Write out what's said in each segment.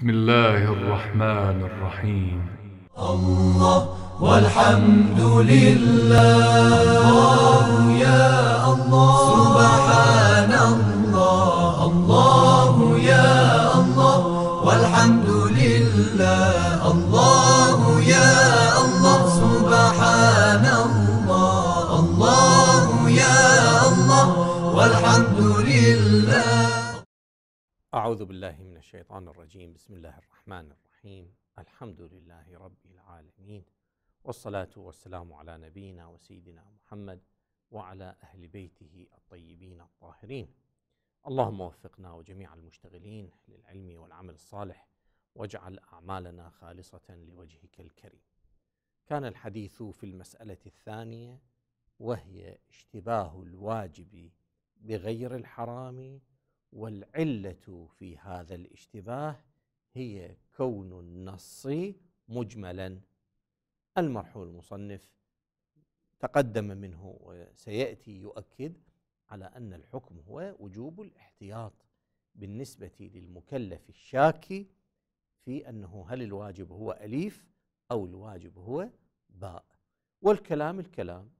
بسم الله الرحمن الرحيم الله والحمد لله الله يا الله سبحان الله أعوذ بالله من الشيطان الرجيم بسم الله الرحمن الرحيم الحمد لله رب العالمين والصلاة والسلام على نبينا وسيدنا محمد وعلى أهل بيته الطيبين الطاهرين اللهم وفقنا وجميع المشتغلين للعلم والعمل الصالح واجعل أعمالنا خالصة لوجهك الكريم كان الحديث في المسألة الثانية وهي اشتباه الواجب بغير الحرام والعله في هذا الاشتباه هي كون النص مجملا المرحوم المصنف تقدم منه وسياتي يؤكد على ان الحكم هو وجوب الاحتياط بالنسبه للمكلف الشاكي في انه هل الواجب هو اليف او الواجب هو باء والكلام الكلام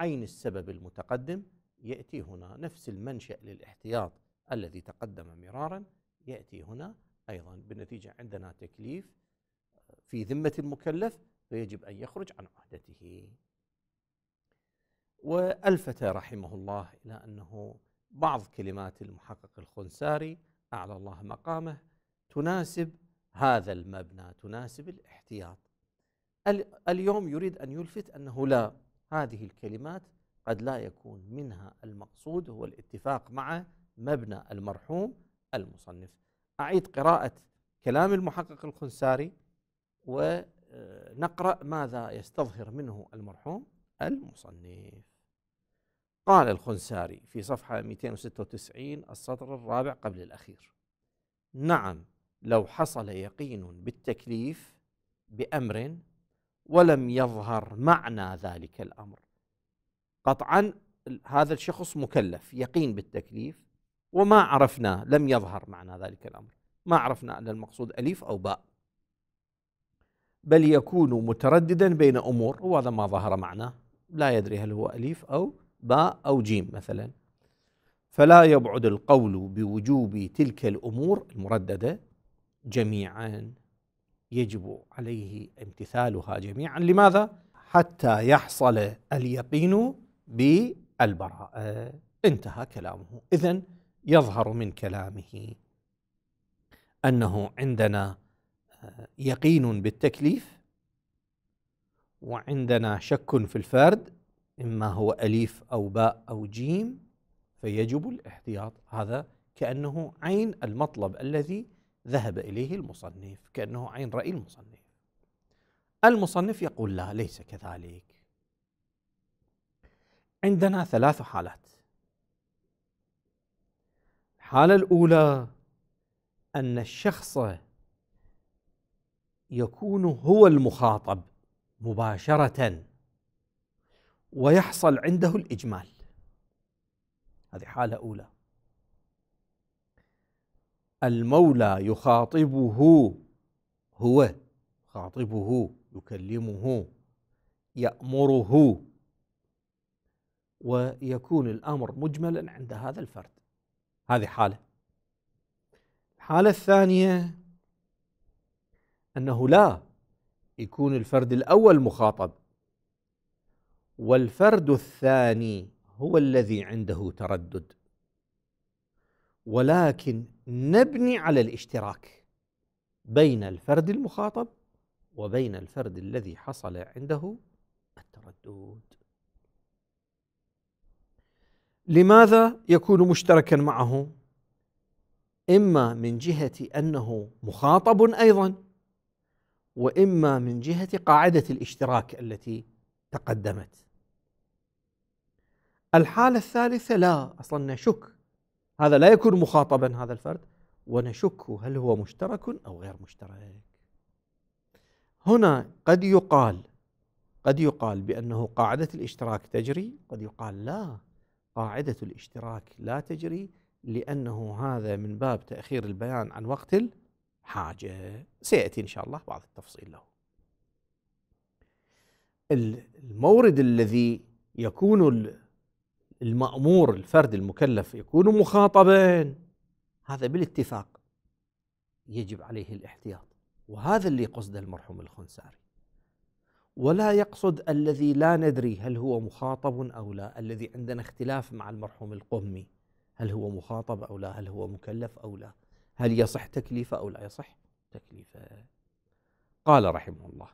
عين السبب المتقدم ياتي هنا نفس المنشا للاحتياط الذي تقدم مرارا ياتي هنا ايضا بالنتيجه عندنا تكليف آه، في ذمه المكلف فيجب ان يخرج عن عهدته. والفت رحمه الله الى انه بعض كلمات المحقق الخنساري اعلى الله مقامه تناسب هذا المبنى تناسب الاحتياط. اليوم يريد ان يلفت انه لا هذه الكلمات قد لا يكون منها المقصود هو الاتفاق مع مبنى المرحوم المصنف أعيد قراءة كلام المحقق الخنساري ونقرأ آه، ماذا يستظهر منه المرحوم المصنف قال الخنساري في صفحة 296 السطر الرابع قبل الأخير نعم لو حصل يقين بالتكليف بأمر ولم يظهر معنى ذلك الأمر قطعا هذا الشخص مكلف يقين بالتكليف وما عرفنا لم يظهر معنى ذلك الأمر ما عرفنا أن المقصود أليف أو باء بل يكون مترددا بين أمور وهذا ما ظهر معناه لا يدري هل هو أليف أو باء أو جيم مثلا فلا يبعد القول بوجوب تلك الأمور المرددة جميعا يجب عليه امتثالها جميعا لماذا؟ حتى يحصل اليقين بالبراءة انتهى كلامه إذا يظهر من كلامه انه عندنا آه، يقين بالتكليف وعندنا شك في الفرد اما هو اليف او باء او جيم فيجب الاحتياط هذا كانه عين المطلب الذي ذهب اليه المصنف كانه عين راي المصنف المصنف يقول لا ليس كذلك عندنا ثلاث حالات الحالة الأولى أن الشخص يكون هو المخاطب مباشرة ويحصل عنده الإجمال هذه حالة أولى المولى يخاطبه هو يخاطبه يكلمه يأمره ويكون الأمر مجملا عند هذا الفرد هذه حالة الحالة الثانية أنه لا يكون الفرد الأول مخاطب والفرد الثاني هو الذي عنده تردد ولكن نبني على الاشتراك بين الفرد المخاطب وبين الفرد الذي حصل عنده التردد لماذا يكون مشتركا معه اما من جهه انه مخاطب ايضا واما من جهه قاعده الاشتراك التي تقدمت الحاله الثالثه لا اصلا نشك هذا لا يكون مخاطبا هذا الفرد ونشك هل هو مشترك او غير مشترك هنا قد يقال قد يقال بانه قاعده الاشتراك تجري قد يقال لا قاعدة الاشتراك لا تجري لأنه هذا من باب تأخير البيان عن وقت الحاجة سيأتي إن شاء الله بعض التفصيل له المورد الذي يكون المأمور الفرد المكلف يكون مخاطبا هذا بالاتفاق يجب عليه الاحتياط وهذا اللي قصده المرحوم الخنساري ولا يقصد الذي لا ندري هل هو مخاطب او لا، الذي عندنا اختلاف مع المرحوم القمي هل هو مخاطب او لا، هل هو مكلف او لا، هل يصح تكليفه او لا يصح تكليفه. قال رحمه الله: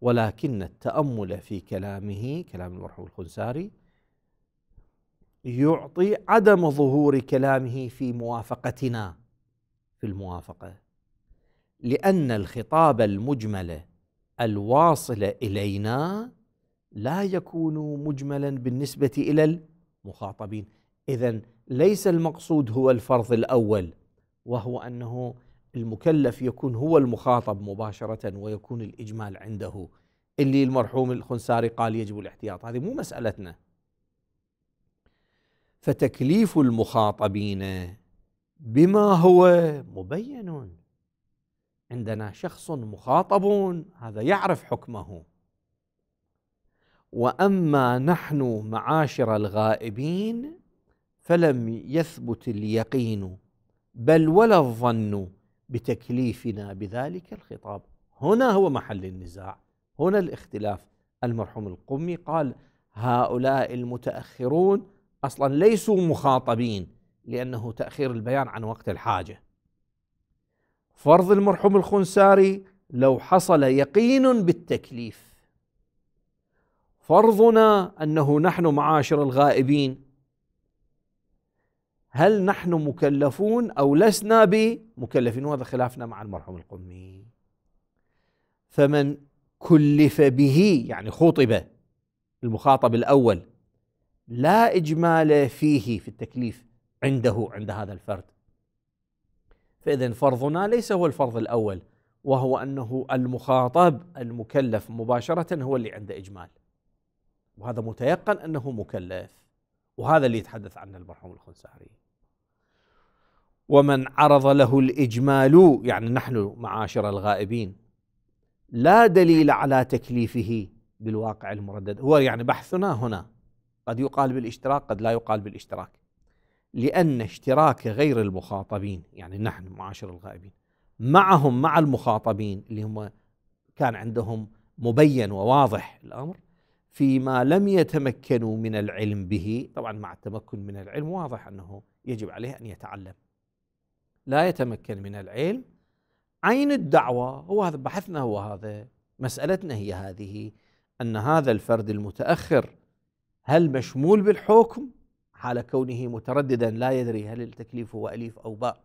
ولكن التأمل في كلامه كلام المرحوم الخنساري يعطي عدم ظهور كلامه في موافقتنا في الموافقة لأن الخطاب المجمل الواصل الينا لا يكون مجملا بالنسبه الى المخاطبين اذا ليس المقصود هو الفرض الاول وهو انه المكلف يكون هو المخاطب مباشره ويكون الاجمال عنده اللي المرحوم الخنساري قال يجب الاحتياط هذه مو مسالتنا فتكليف المخاطبين بما هو مبين عندنا شخص مخاطب هذا يعرف حكمه واما نحن معاشر الغائبين فلم يثبت اليقين بل ولا الظن بتكليفنا بذلك الخطاب هنا هو محل النزاع هنا الاختلاف المرحوم القمي قال هؤلاء المتاخرون اصلا ليسوا مخاطبين لانه تاخير البيان عن وقت الحاجه فرض المرحوم الخنساري لو حصل يقين بالتكليف فرضنا انه نحن معاشر الغائبين هل نحن مكلفون او لسنا بمكلفين وهذا خلافنا مع المرحوم القمي فمن كلف به يعني خطب المخاطب الاول لا اجمال فيه في التكليف عنده عند هذا الفرد فإذا فرضنا ليس هو الفرض الأول وهو أنه المخاطب المكلف مباشرة هو اللي عنده إجمال وهذا متيقن أنه مكلف وهذا اللي يتحدث عنه المرحوم الخنساري ومن عرض له الإجمال يعني نحن معاشر الغائبين لا دليل على تكليفه بالواقع المردد هو يعني بحثنا هنا قد يقال بالاشتراك قد لا يقال بالاشتراك لأن اشتراك غير المخاطبين يعني نحن معاشر الغائبين معهم مع المخاطبين اللي هم كان عندهم مبين وواضح الأمر فيما لم يتمكنوا من العلم به طبعا مع التمكن من العلم واضح أنه يجب عليه أن يتعلم لا يتمكن من العلم عين الدعوة هو هذا بحثنا هو هذا مسألتنا هي هذه أن هذا الفرد المتأخر هل مشمول بالحكم حال كونه مترددا لا يدري هل التكليف هو أليف أو باء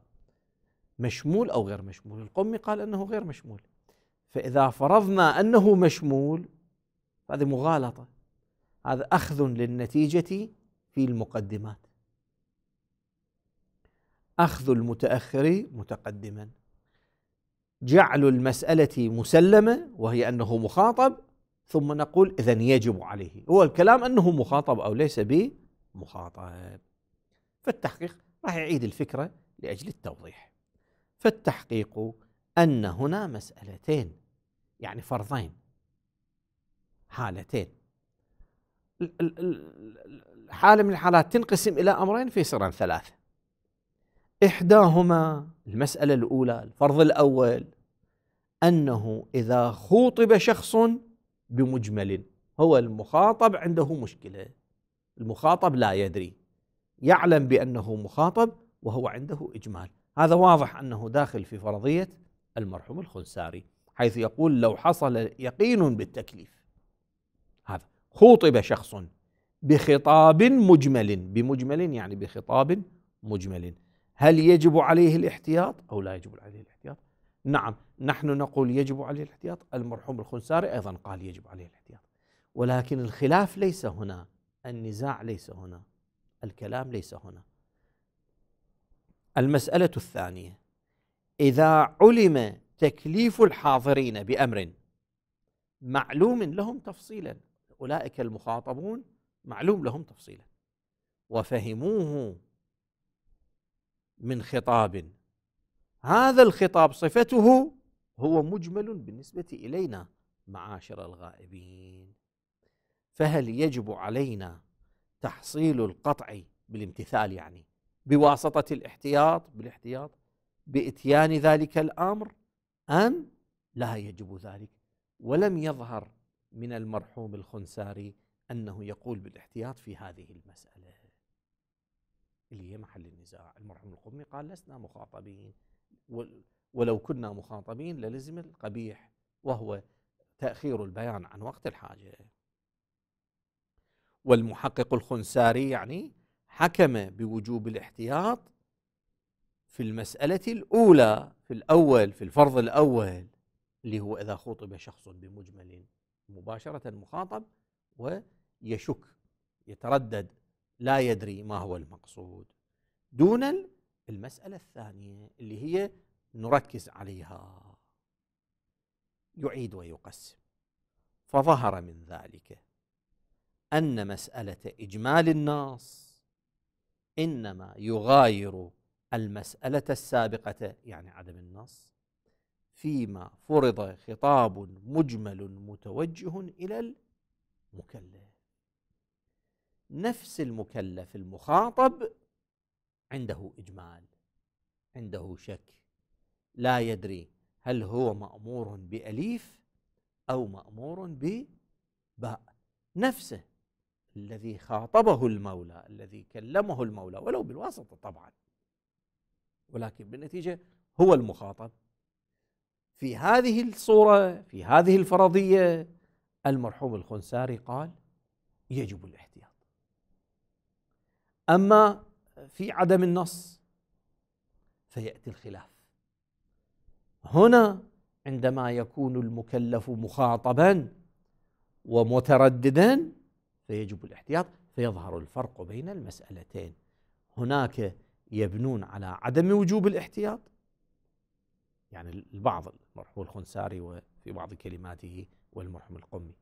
مشمول أو غير مشمول القمي قال أنه غير مشمول فإذا فرضنا أنه مشمول هذه مغالطة هذا أخذ للنتيجة في المقدمات أخذ المتأخر متقدما جعل المسألة مسلمة وهي أنه مخاطب ثم نقول إذا يجب عليه هو الكلام أنه مخاطب أو ليس به مخاطب فالتحقيق راح يعيد الفكرة لأجل التوضيح فالتحقيق أن هنا مسألتين يعني فرضين حالتين حالة من الحالات تنقسم إلى أمرين في سرا ثلاثة إحداهما المسألة الأولى الفرض الأول أنه إذا خوطب شخص بمجمل هو المخاطب عنده مشكلة المخاطب لا يدري يعلم بأنه مخاطب وهو عنده إجمال هذا واضح أنه داخل في فرضية المرحوم الخنساري حيث يقول لو حصل يقين بالتكليف هذا خوطب شخص بخطاب مجمل بمجمل يعني بخطاب مجمل هل يجب عليه الاحتياط او لا يجب عليه الاحتياط؟ نعم نحن نقول يجب عليه الاحتياط، المرحوم الخنساري ايضا قال يجب عليه الاحتياط. ولكن الخلاف ليس هنا النزاع ليس هنا الكلام ليس هنا المساله الثانيه اذا علم تكليف الحاضرين بامر معلوم لهم تفصيلا اولئك المخاطبون معلوم لهم تفصيلا وفهموه من خطاب هذا الخطاب صفته هو مجمل بالنسبه الينا معاشر الغائبين فهل يجب علينا تحصيل القطع بالامتثال يعني بواسطة الاحتياط بالاحتياط بإتيان ذلك الأمر أم لا يجب ذلك ولم يظهر من المرحوم الخنساري أنه يقول بالاحتياط في هذه المسألة اللي هي محل النزاع المرحوم القمي قال لسنا مخاطبين ولو كنا مخاطبين للزم القبيح وهو تأخير البيان عن وقت الحاجة والمحقق الخنساري يعني حكم بوجوب الاحتياط في المسألة الأولى في الأول في الفرض الأول اللي هو إذا خوطب شخص بمجمل مباشرة مخاطب ويشك يتردد لا يدري ما هو المقصود دون المسألة الثانية اللي هي نركز عليها يعيد ويقسم فظهر من ذلك ان مساله اجمال النص انما يغاير المساله السابقه يعني عدم النص فيما فرض خطاب مجمل متوجه الى المكلف نفس المكلف المخاطب عنده اجمال عنده شك لا يدري هل هو مامور باليف او مامور بباء نفسه الذي خاطبه المولى الذي كلمه المولى ولو بالواسطه طبعا ولكن بالنتيجه هو المخاطب في هذه الصوره في هذه الفرضيه المرحوم الخنساري قال يجب الاحتياط اما في عدم النص فياتي الخلاف هنا عندما يكون المكلف مخاطبا ومترددا فيجب الاحتياط فيظهر الفرق بين المسألتين هناك يبنون على عدم وجوب الاحتياط يعني البعض المرحوم الخنساري وفي بعض كلماته والمرحوم القمي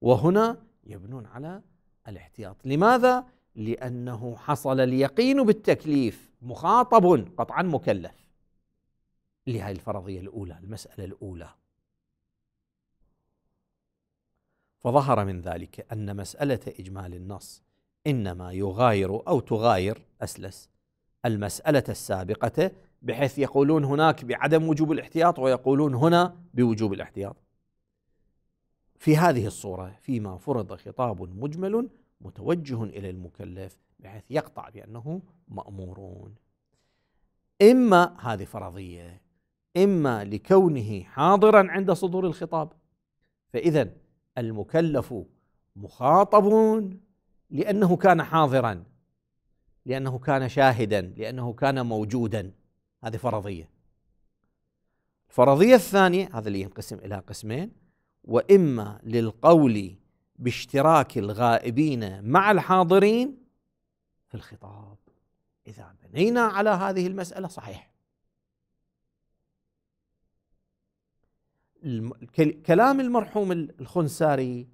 وهنا يبنون على الاحتياط لماذا؟ لأنه حصل اليقين بالتكليف مخاطب قطعا مكلف لهذه الفرضية الأولى المسألة الأولى فظهر من ذلك أن مسألة إجمال النص إنما يغاير أو تغاير أسلس المسألة السابقة بحيث يقولون هناك بعدم وجوب الاحتياط ويقولون هنا بوجوب الاحتياط في هذه الصورة فيما فرض خطاب مجمل متوجه إلى المكلف بحيث يقطع بأنه مأمورون إما هذه فرضية إما لكونه حاضرا عند صدور الخطاب فإذا المكلف مخاطب لانه كان حاضرا لانه كان شاهدا لانه كان موجودا هذه فرضيه الفرضيه الثانيه هذا اللي ينقسم الى قسمين واما للقول باشتراك الغائبين مع الحاضرين في الخطاب اذا بنينا على هذه المساله صحيح كلام المرحوم الخنساري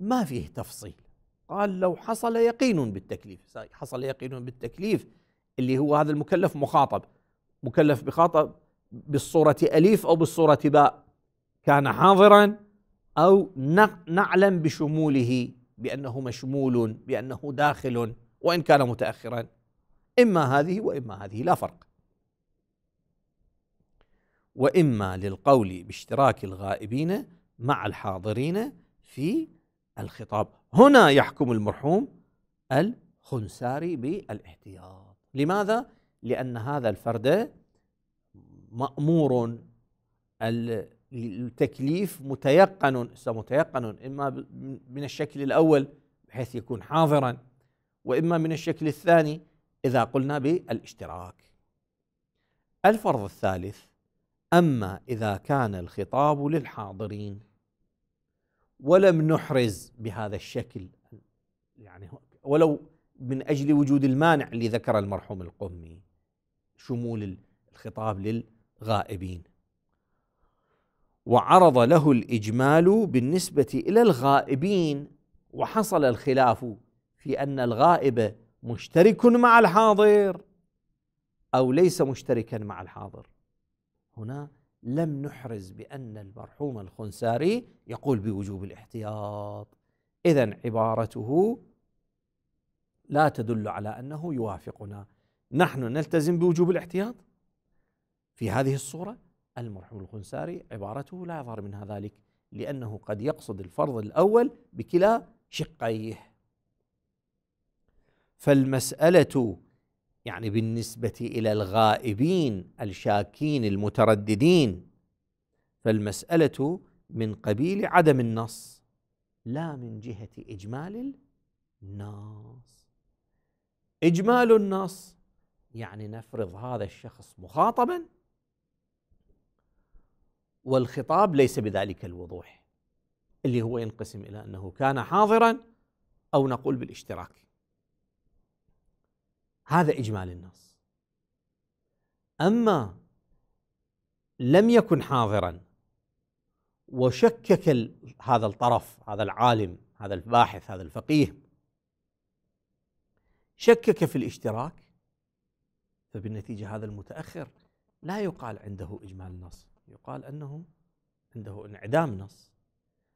ما فيه تفصيل قال لو حصل يقين بالتكليف حصل يقين بالتكليف اللي هو هذا المكلف مخاطب مكلف بخاطب بالصورة أليف أو بالصورة باء كان حاضرا أو نعلم بشموله بأنه مشمول بأنه داخل وإن كان متأخرا إما هذه وإما هذه لا فرق واما للقول باشتراك الغائبين مع الحاضرين في الخطاب هنا يحكم المرحوم الخنساري بالاحتياط لماذا لان هذا الفرد مامور التكليف متيقن متيقن اما من الشكل الاول بحيث يكون حاضرا واما من الشكل الثاني اذا قلنا بالاشتراك الفرض الثالث اما اذا كان الخطاب للحاضرين ولم نحرز بهذا الشكل يعني ولو من اجل وجود المانع اللي ذكر المرحوم القمي شمول الخطاب للغائبين وعرض له الاجمال بالنسبه الى الغائبين وحصل الخلاف في ان الغائب مشترك مع الحاضر او ليس مشتركا مع الحاضر هنا لم نحرز بأن المرحوم الخنساري يقول بوجوب الاحتياط إذا عبارته لا تدل على أنه يوافقنا نحن نلتزم بوجوب الاحتياط في هذه الصورة المرحوم الخنساري عبارته لا يظهر منها ذلك لأنه قد يقصد الفرض الأول بكلا شقيه فالمسألة يعني بالنسبه الى الغائبين الشاكين المترددين فالمساله من قبيل عدم النص لا من جهه اجمال النص اجمال النص يعني نفرض هذا الشخص مخاطبا والخطاب ليس بذلك الوضوح اللي هو ينقسم الى انه كان حاضرا او نقول بالاشتراك هذا إجمال النص أما لم يكن حاضرا وشكك هذا الطرف هذا العالم هذا الباحث هذا الفقيه شكك في الاشتراك فبالنتيجة هذا المتأخر لا يقال عنده إجمال النص يقال أنه عنده انعدام نص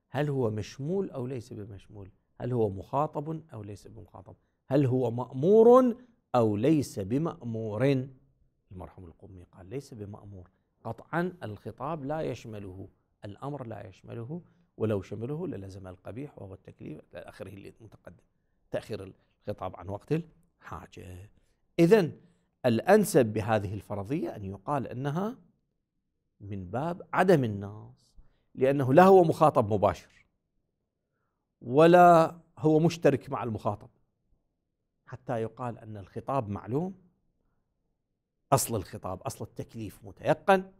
هل هو مشمول أو ليس بمشمول هل هو مخاطب أو ليس بمخاطب هل هو مأمور أو ليس بمأمور المرحوم القمي قال ليس بمأمور قطعا الخطاب لا يشمله الأمر لا يشمله ولو شمله للزم القبيح وهو التكليف إلى آخره المتقدم تأخير الخطاب عن وقت الحاجة إذا الأنسب بهذه الفرضية أن يقال أنها من باب عدم الناس لأنه لا هو مخاطب مباشر ولا هو مشترك مع المخاطب حتى يقال ان الخطاب معلوم اصل الخطاب اصل التكليف متيقن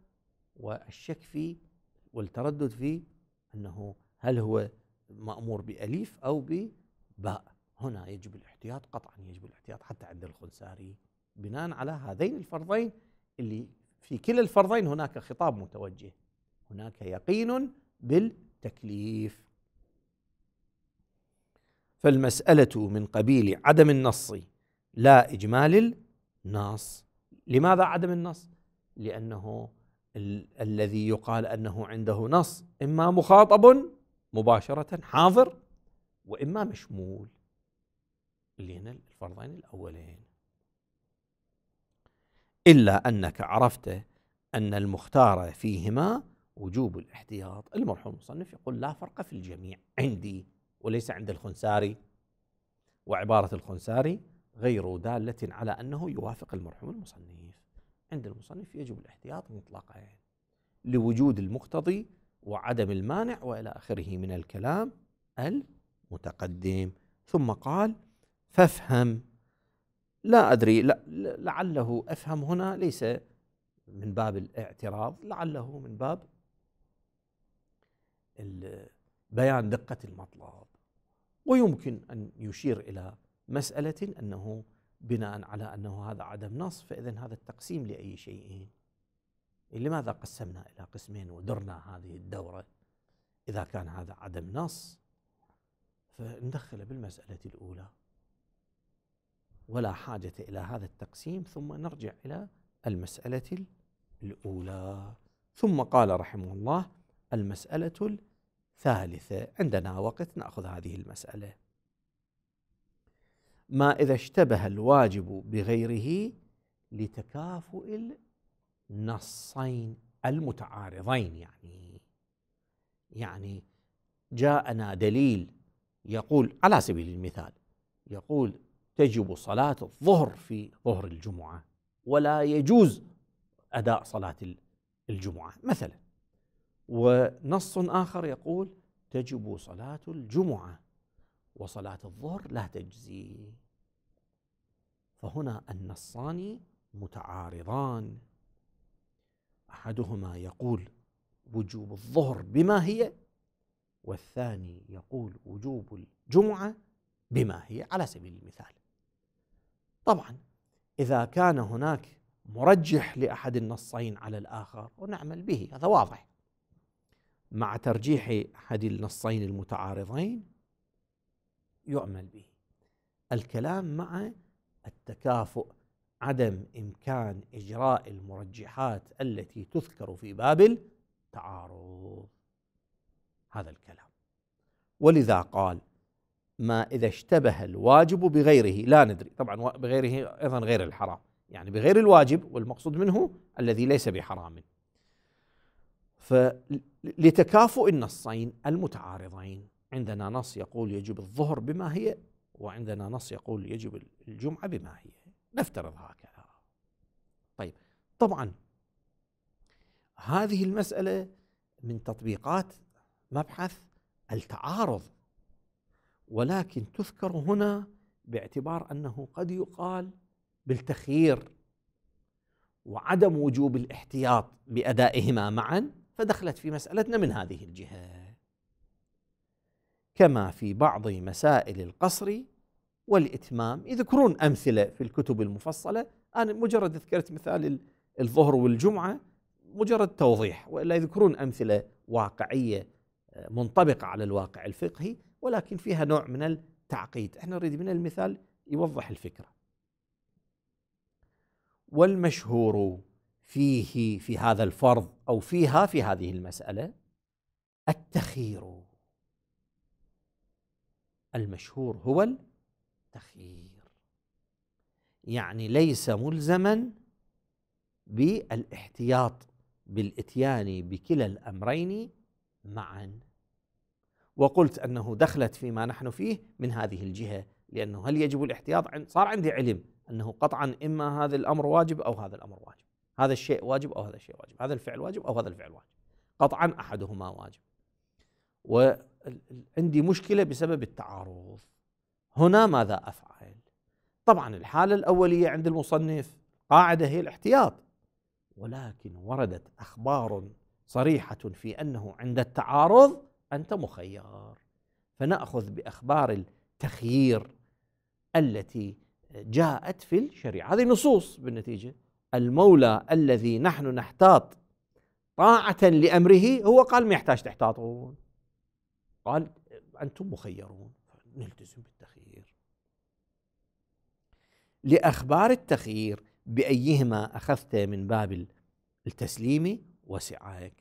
والشك فيه والتردد فيه انه هل هو مامور باليف او بباء هنا يجب الاحتياط قطعا يجب الاحتياط حتى عند الخنساري بناء على هذين الفرضين اللي في كلا الفرضين هناك خطاب متوجه هناك يقين بالتكليف فالمسألة من قبيل عدم النص لا إجمال النص لماذا عدم النص؟ لأنه ال- الذي يقال أنه عنده نص إما مخاطب مباشرة حاضر وإما مشمول اللي هنا الفرضين الأولين إلا أنك عرفت أن المختار فيهما وجوب الاحتياط المرحوم المصنف يقول لا فرق في الجميع عندي وليس عند الخنساري وعبارة الخنساري غير دالة على أنه يوافق المرحوم المصنف عند المصنف يجب الاحتياط مطلقا يعني لوجود المقتضي وعدم المانع والى اخره من الكلام المتقدم ثم قال فافهم لا ادري لعله افهم هنا ليس من باب الاعتراض لعله من باب بيان دقه المطلب ويمكن أن يشير إلى مسألة أنه بناء على أنه هذا عدم نص فإذا هذا التقسيم لأي شيء لماذا قسمنا إلى قسمين ودرنا هذه الدورة إذا كان هذا عدم نص فندخله بالمسألة الأولى ولا حاجة إلى هذا التقسيم ثم نرجع إلى المسألة الأولى ثم قال رحمه الله المسألة ثالثة عندنا وقت نأخذ هذه المسألة ما إذا اشتبه الواجب بغيره لتكافؤ النصين المتعارضين يعني يعني جاءنا دليل يقول على سبيل المثال يقول تجب صلاة الظهر في ظهر الجمعة ولا يجوز أداء صلاة الجمعة مثلا ونص آخر يقول تجب صلاة الجمعة وصلاة الظهر لا تجزي فهنا النصان متعارضان احدهما يقول وجوب الظهر بما هي والثاني يقول وجوب الجمعه بما هي على سبيل المثال طبعا اذا كان هناك مرجح لاحد النصين على الاخر ونعمل به هذا واضح مع ترجيح أحد النصين المتعارضين يعمل به الكلام مع التكافؤ عدم إمكان إجراء المرجحات التي تذكر في باب التعارض هذا الكلام ولذا قال ما إذا اشتبه الواجب بغيره لا ندري طبعا بغيره أيضا غير الحرام يعني بغير الواجب والمقصود منه الذي ليس بحرام فلتكافؤ النصين المتعارضين عندنا نص يقول يجب الظهر بما هي وعندنا نص يقول يجب الجمعة بما هي نفترض هكذا طيب طبعا هذه المسألة من تطبيقات مبحث التعارض ولكن تذكر هنا باعتبار أنه قد يقال بالتخيير وعدم وجوب الاحتياط بأدائهما معا فدخلت في مسألتنا من هذه الجهة كما في بعض مسائل القصر والإتمام يذكرون أمثلة في الكتب المفصلة أنا مجرد ذكرت مثال الظهر والجمعة مجرد توضيح وإلا يذكرون أمثلة واقعية آه، منطبقة على الواقع الفقهي ولكن فيها نوع من التعقيد احنا نريد من المثال يوضح الفكرة والمشهور فيه في هذا الفرض او فيها في هذه المساله التخير المشهور هو التخيير يعني ليس ملزما بالاحتياط بالاتيان بكلا الامرين معا وقلت انه دخلت فيما نحن فيه من هذه الجهه لانه هل يجب الاحتياط صار عندي علم انه قطعا اما هذا الامر واجب او هذا الامر واجب هذا الشيء واجب أو هذا الشيء واجب هذا الفعل واجب أو هذا الفعل واجب قطعا أحدهما واجب وعندي مشكلة بسبب التعارض هنا ماذا أفعل طبعا الحالة الأولية عند المصنف قاعدة هي الاحتياط ولكن وردت أخبار صريحة في أنه عند التعارض أنت مخير فنأخذ بأخبار التخيير التي جاءت في الشريعة هذه نصوص بالنتيجة المولى الذي نحن نحتاط طاعة لأمره هو قال ما يحتاج تحتاطون قال أنتم مخيرون نلتزم بالتخيير لأخبار التخيير بأيهما أخذت من باب التسليم وسعائك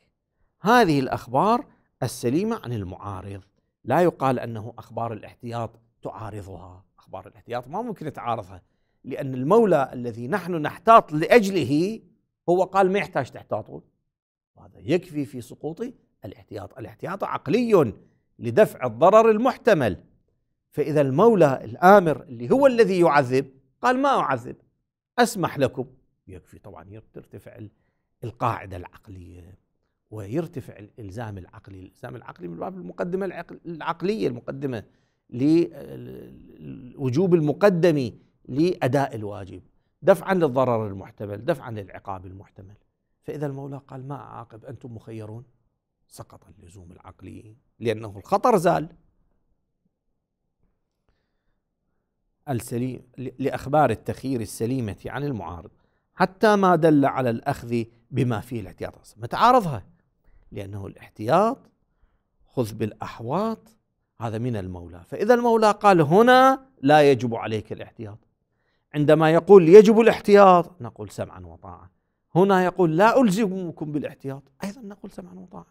هذه الأخبار السليمة عن المعارض لا يقال أنه أخبار الاحتياط تعارضها أخبار الاحتياط ما ممكن تعارضها لأن المولى الذي نحن نحتاط لأجله هو قال ما يحتاج تحتاطوا وهذا يكفي في سقوط الاحتياط الاحتياط عقلي لدفع الضرر المحتمل فإذا المولى الآمر اللي هو الذي يعذب قال ما أعذب أسمح لكم يكفي طبعا ترتفع القاعدة العقلية ويرتفع الإلزام العقلي الإلزام العقلي من باب المقدمة العقلية المقدمة للوجوب المقدمي لاداء الواجب دفعا للضرر المحتمل دفعا للعقاب المحتمل فاذا المولى قال ما اعاقب انتم مخيرون سقط اللزوم العقلي لانه الخطر زال السليم لاخبار التخيير السليمه عن المعارض حتى ما دل على الاخذ بما فيه الاحتياط ما تعارضها لانه الاحتياط خذ بالاحواط هذا من المولى فاذا المولى قال هنا لا يجب عليك الاحتياط عندما يقول يجب الاحتياط نقول سمعا وطاعة هنا يقول لا ألزمكم بالاحتياط أيضا نقول سمعا وطاعة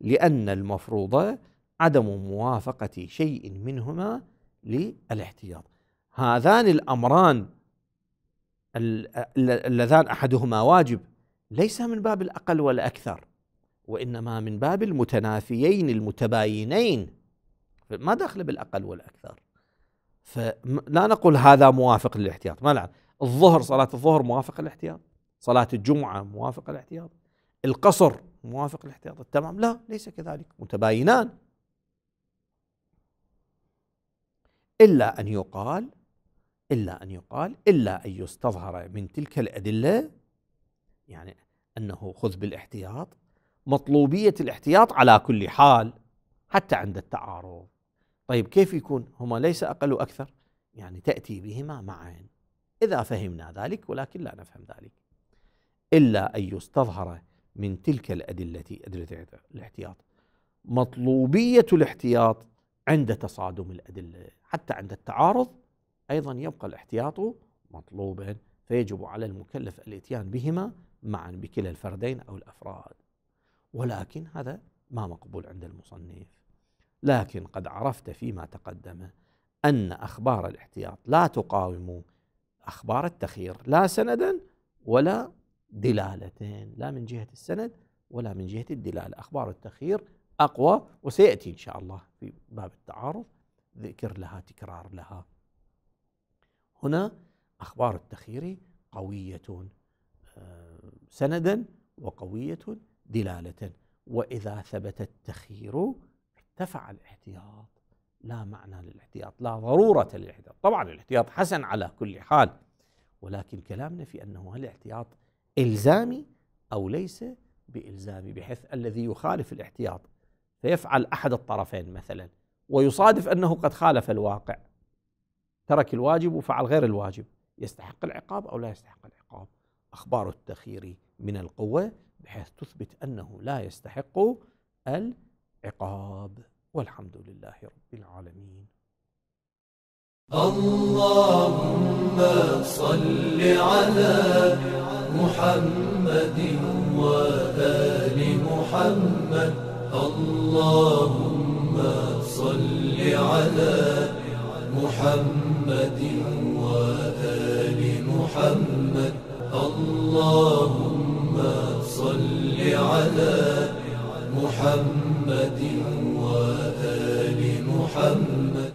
لأن المفروض عدم موافقة شيء منهما للاحتياط هذان الأمران اللذان أحدهما واجب ليس من باب الأقل والأكثر وإنما من باب المتنافيين المتباينين ما دخل بالأقل والأكثر فلا نقول هذا موافق للاحتياط ما نعرف الظهر صلاة الظهر موافقة للاحتياط صلاة الجمعة موافقة للاحتياط القصر موافق للاحتياط التمام لا ليس كذلك متباينان إلا أن يقال إلا أن يقال إلا أن يستظهر من تلك الأدلة يعني أنه خذ بالاحتياط مطلوبية الاحتياط على كل حال حتى عند التعارض طيب كيف يكون هما ليس أقل وأكثر يعني تأتي بهما معا إذا فهمنا ذلك ولكن لا نفهم ذلك إلا أن يستظهر من تلك الأدلة أدلة الاحتياط مطلوبية الاحتياط عند تصادم الأدلة حتى عند التعارض أيضا يبقى الاحتياط مطلوبا فيجب على المكلف الاتيان بهما معا بكلا الفردين أو الأفراد ولكن هذا ما مقبول عند المصنف لكن قد عرفت فيما تقدم أن أخبار الاحتياط لا تقاوم أخبار التخير لا سندا ولا دلالتين لا من جهة السند ولا من جهة الدلالة أخبار التخير أقوى وسيأتي إن شاء الله في باب التعارض ذكر لها تكرار لها هنا أخبار التخير قوية آه، سندا وقوية دلالة وإذا ثبت التخير تفعل احتياط لا معنى للاحتياط لا ضرورة للاحتياط طبعا الاحتياط حسن على كل حال ولكن كلامنا في أنه هل الاحتياط إلزامي أو ليس بإلزامي بحيث الذي يخالف الاحتياط فيفعل أحد الطرفين مثلا ويصادف أنه قد خالف الواقع ترك الواجب وفعل غير الواجب يستحق العقاب أو لا يستحق العقاب أخبار التخيير من القوة بحيث تثبت أنه لا يستحق العقاب عقاب والحمد لله رب العالمين اللهم صل على محمد وآل محمد اللهم صل على محمد وآل محمد اللهم صل على محمد محمد وآل محمد